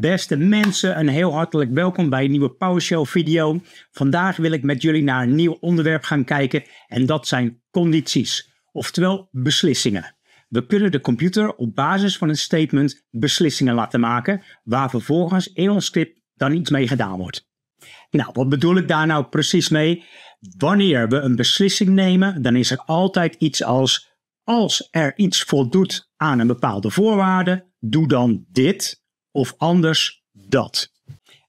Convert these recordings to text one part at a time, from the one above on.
Beste mensen, een heel hartelijk welkom bij een nieuwe PowerShell video. Vandaag wil ik met jullie naar een nieuw onderwerp gaan kijken en dat zijn condities, oftewel beslissingen. We kunnen de computer op basis van een statement beslissingen laten maken waar vervolgens in ons script dan iets mee gedaan wordt. Nou, wat bedoel ik daar nou precies mee? Wanneer we een beslissing nemen, dan is er altijd iets als als er iets voldoet aan een bepaalde voorwaarde, doe dan dit of anders dat.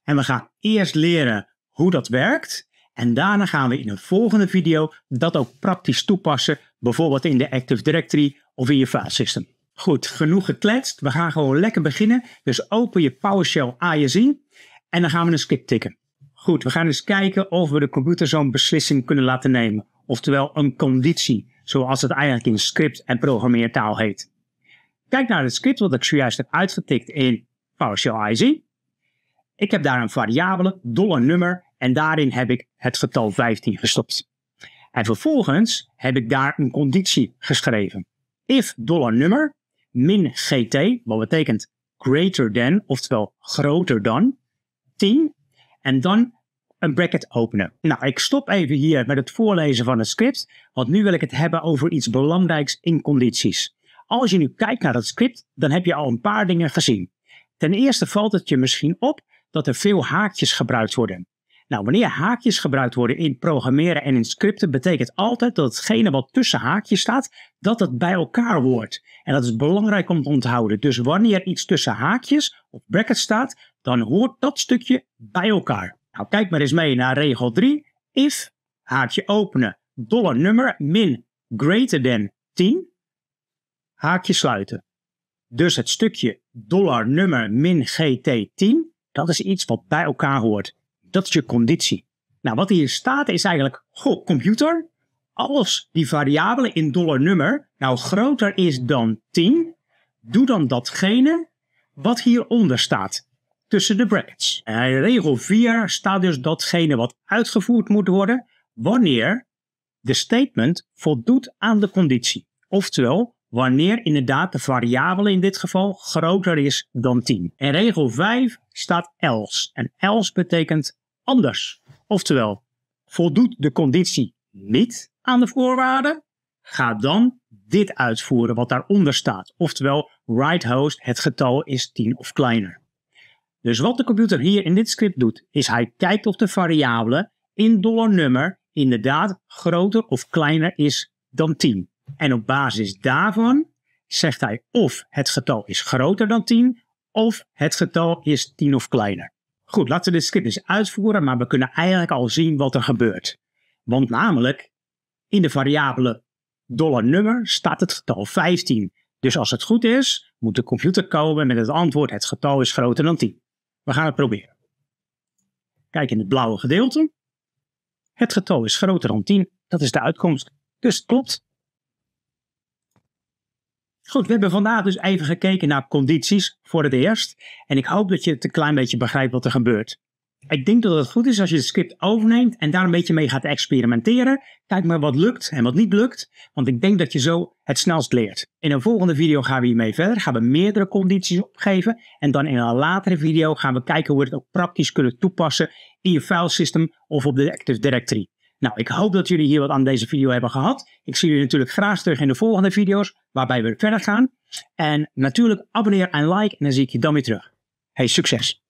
En we gaan eerst leren hoe dat werkt. En daarna gaan we in een volgende video dat ook praktisch toepassen. Bijvoorbeeld in de Active Directory of in je file system. Goed, genoeg gekletst. We gaan gewoon lekker beginnen. Dus open je PowerShell zien, en dan gaan we een skip tikken. Goed, we gaan eens kijken of we de computer zo'n beslissing kunnen laten nemen. Oftewel een conditie, zoals het eigenlijk in script en programmeertaal heet. Kijk naar het script wat ik zojuist heb uitgetikt in PowerShell shall Ik heb daar een variabele, dollar nummer en daarin heb ik het getal 15 gestopt. En vervolgens heb ik daar een conditie geschreven. If dollar nummer min gt, wat betekent greater than, oftewel groter dan, 10. En dan een bracket openen. Nou, ik stop even hier met het voorlezen van het script, want nu wil ik het hebben over iets belangrijks in condities. Als je nu kijkt naar het script, dan heb je al een paar dingen gezien. Ten eerste valt het je misschien op dat er veel haakjes gebruikt worden. Nou, wanneer haakjes gebruikt worden in programmeren en in scripten, betekent altijd dat hetgene wat tussen haakjes staat, dat dat bij elkaar hoort. En dat is belangrijk om te onthouden. Dus wanneer iets tussen haakjes of brackets staat, dan hoort dat stukje bij elkaar. Nou, kijk maar eens mee naar regel 3. If, haakje openen, dollar nummer min greater than 10, haakje sluiten. Dus het stukje dollar nummer min GT10, dat is iets wat bij elkaar hoort. Dat is je conditie. Nou, wat hier staat is eigenlijk, goh, computer, als die variabele in dollar nummer nou groter is dan 10, doe dan datgene wat hieronder staat, tussen de brackets. En eh, regel 4 staat dus datgene wat uitgevoerd moet worden wanneer de statement voldoet aan de conditie. Oftewel, wanneer inderdaad de variabele in dit geval groter is dan 10. En regel 5 staat else en else betekent anders. Oftewel, voldoet de conditie niet aan de voorwaarden, ga dan dit uitvoeren wat daaronder staat. Oftewel, write host, het getal is 10 of kleiner. Dus wat de computer hier in dit script doet, is hij kijkt of de variabele in dollar nummer inderdaad groter of kleiner is dan 10. En op basis daarvan zegt hij of het getal is groter dan 10 of het getal is 10 of kleiner. Goed, laten we dit script eens uitvoeren, maar we kunnen eigenlijk al zien wat er gebeurt. Want namelijk, in de variabele $nummer staat het getal 15. Dus als het goed is, moet de computer komen met het antwoord het getal is groter dan 10. We gaan het proberen. Kijk in het blauwe gedeelte. Het getal is groter dan 10, dat is de uitkomst. Dus het klopt. Goed, we hebben vandaag dus even gekeken naar condities voor het eerst. En ik hoop dat je het een klein beetje begrijpt wat er gebeurt. Ik denk dat het goed is als je het script overneemt en daar een beetje mee gaat experimenteren. Kijk maar wat lukt en wat niet lukt, want ik denk dat je zo het snelst leert. In een volgende video gaan we hiermee verder, gaan we meerdere condities opgeven. En dan in een latere video gaan we kijken hoe we het ook praktisch kunnen toepassen in je filesysteem of op de Active Directory. Nou, ik hoop dat jullie hier wat aan deze video hebben gehad. Ik zie jullie natuurlijk graag terug in de volgende video's waarbij we verder gaan. En natuurlijk abonneer en like en dan zie ik je dan weer terug. Hey, succes!